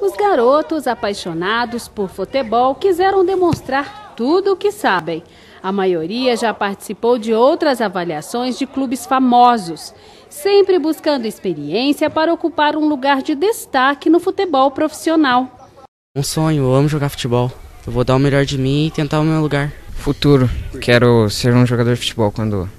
Os garotos apaixonados por futebol quiseram demonstrar tudo o que sabem. A maioria já participou de outras avaliações de clubes famosos, sempre buscando experiência para ocupar um lugar de destaque no futebol profissional. Um sonho, eu amo jogar futebol. Eu vou dar o melhor de mim e tentar o meu lugar. Futuro, quero ser um jogador de futebol quando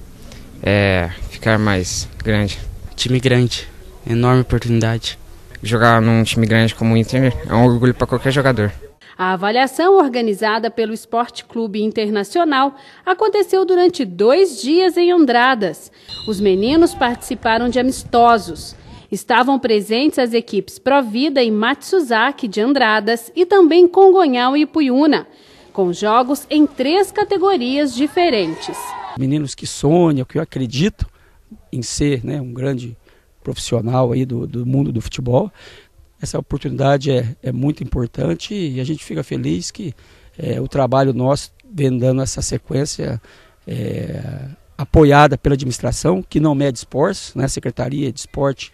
é, ficar mais grande. Time grande, enorme oportunidade jogar num time grande como o Inter é um orgulho para qualquer jogador. A avaliação organizada pelo Esporte Clube Internacional aconteceu durante dois dias em Andradas. Os meninos participaram de amistosos. Estavam presentes as equipes Provida e Matsuzaki de Andradas e também Congonhal e Puyuna, com jogos em três categorias diferentes. Meninos que sonham, que eu acredito em ser né, um grande profissional aí do, do mundo do futebol. Essa oportunidade é, é muito importante e a gente fica feliz que é, o trabalho nosso vem dando essa sequência é, apoiada pela administração, que não mede esforço, né? Secretaria de Esporte,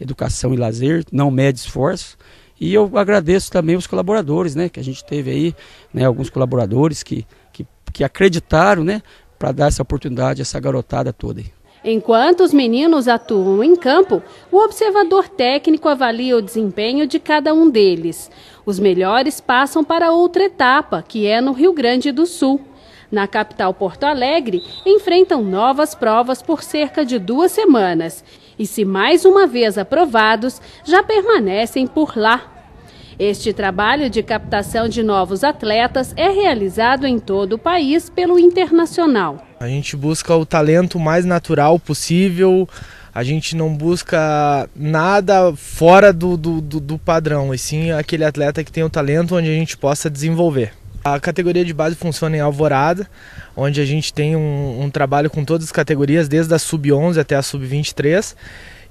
Educação e Lazer, não mede esforço. E eu agradeço também os colaboradores, né? Que a gente teve aí, né? Alguns colaboradores que, que, que acreditaram, né? Para dar essa oportunidade essa garotada toda aí. Enquanto os meninos atuam em campo, o observador técnico avalia o desempenho de cada um deles. Os melhores passam para outra etapa, que é no Rio Grande do Sul. Na capital Porto Alegre, enfrentam novas provas por cerca de duas semanas. E se mais uma vez aprovados, já permanecem por lá este trabalho de captação de novos atletas é realizado em todo o país pelo Internacional. A gente busca o talento mais natural possível. A gente não busca nada fora do, do, do, do padrão, e sim aquele atleta que tem o talento onde a gente possa desenvolver. A categoria de base funciona em Alvorada, onde a gente tem um, um trabalho com todas as categorias, desde a sub-11 até a sub-23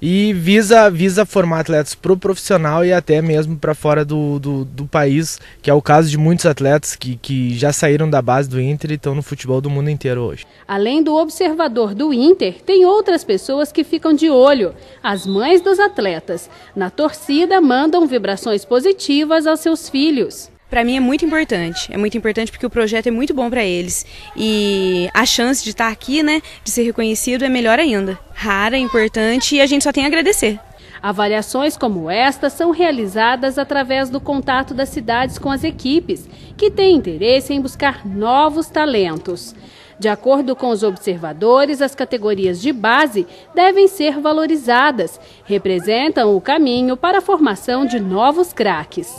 e visa, visa formar atletas para o profissional e até mesmo para fora do, do, do, país, que é o caso de muitos atletas que, que já saíram da base do Inter e estão no futebol do mundo inteiro hoje. Além do observador do Inter, tem outras pessoas que ficam de olho, as mães dos atletas. Na torcida, mandam vibrações positivas aos seus filhos para mim é muito importante. É muito importante porque o projeto é muito bom para eles. E a chance de estar aqui, né, de ser reconhecido é melhor ainda. Rara, importante e a gente só tem a agradecer. Avaliações como esta são realizadas através do contato das cidades com as equipes, que têm interesse em buscar novos talentos. De acordo com os observadores, as categorias de base devem ser valorizadas, representam o caminho para a formação de novos craques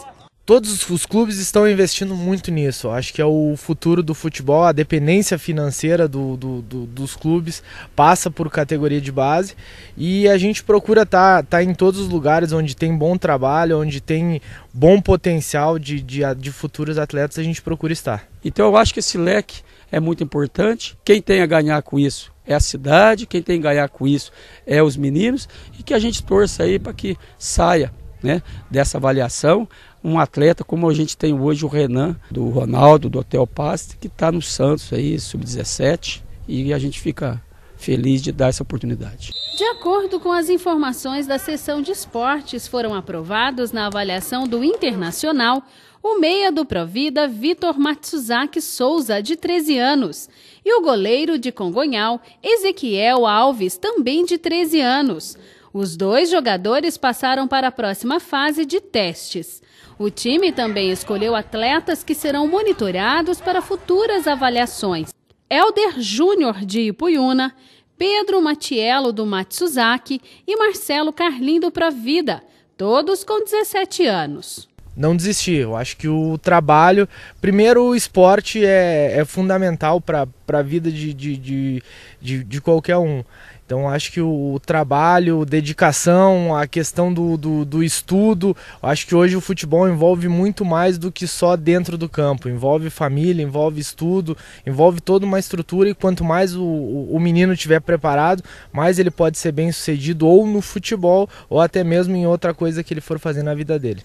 todos os clubes estão investindo muito nisso. Acho que é o futuro do futebol, a dependência financeira do, do, do, dos clubes passa por categoria de base e a gente procura estar tá, tá em todos os lugares onde tem bom trabalho, onde tem bom potencial de, de, de futuros atletas, a gente procura estar. Então eu acho que esse leque é muito importante. Quem tem a ganhar com isso é a cidade, quem tem a ganhar com isso é os meninos e que a gente torça aí para que saia né, dessa avaliação, um atleta como a gente tem hoje o Renan, do Ronaldo, do Hotel Paste, que está no Santos aí, sub-17, e a gente fica feliz de dar essa oportunidade. De acordo com as informações da sessão de esportes, foram aprovados na avaliação do Internacional o meia do Provida Vitor Matsuzaki Souza, de 13 anos, e o goleiro de Congonhal, Ezequiel Alves, também de 13 anos. Os dois jogadores passaram para a próxima fase de testes. O time também escolheu atletas que serão monitorados para futuras avaliações. Elder Júnior de Ipuyuna, Pedro Matiello do Matsuzaki e Marcelo Carlinho do Pravida, todos com 17 anos não desistir. Eu acho que o trabalho. Primeiro, o esporte é, é fundamental para a vida de, de, de, de, de qualquer um. Então acho que o trabalho, dedicação, a questão do, do, do, estudo, acho que hoje o futebol envolve muito mais do que só dentro do campo. Envolve família, envolve estudo, envolve toda uma estrutura e quanto mais o, o menino tiver preparado, mais ele pode ser bem sucedido ou no futebol ou até mesmo em outra coisa que ele for fazer na vida dele.